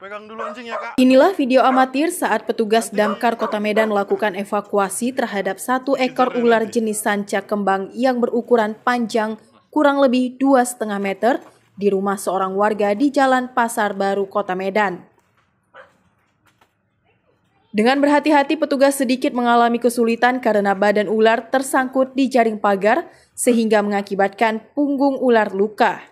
Ya, Inilah video amatir saat petugas damkar Kota Medan melakukan evakuasi terhadap satu ekor ular jenis sanca kembang yang berukuran panjang kurang lebih 2,5 meter di rumah seorang warga di Jalan Pasar Baru, Kota Medan. Dengan berhati-hati, petugas sedikit mengalami kesulitan karena badan ular tersangkut di jaring pagar sehingga mengakibatkan punggung ular luka.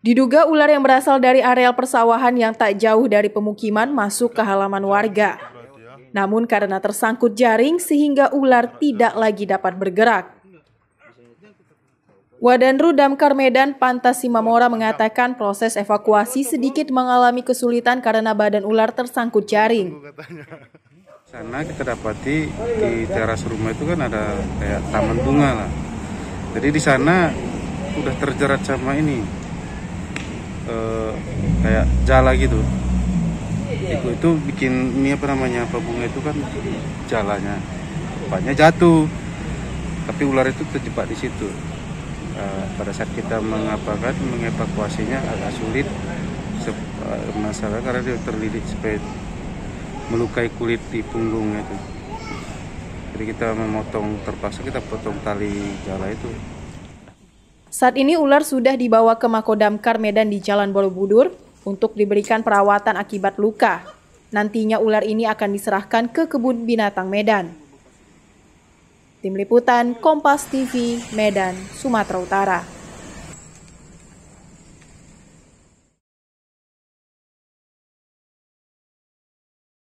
Diduga ular yang berasal dari areal persawahan yang tak jauh dari pemukiman masuk ke halaman warga. Namun karena tersangkut jaring sehingga ular tidak lagi dapat bergerak. Wadanru Damkar Medan Pantas Simamora mengatakan proses evakuasi sedikit mengalami kesulitan karena badan ular tersangkut jaring. Sana kita dapati di teras rumah itu kan ada kayak taman bunga lah. Jadi di sana sudah terjerat sama ini Eh, kayak jala gitu itu itu bikin ini apa namanya apa bunga itu kan jalannya banyak jatuh tapi ular itu terjebak di situ uh, pada saat kita mengapakan mengevakuasinya agak sulit eh, masalah karena dia terlilit supaya melukai kulit di punggungnya itu jadi kita memotong terpaksa kita potong tali jala itu saat ini ular sudah dibawa ke Makodamkar Medan di Jalan Borobudur untuk diberikan perawatan akibat luka. Nantinya ular ini akan diserahkan ke kebun binatang Medan. Tim Liputan Kompas TV Medan, Sumatera Utara.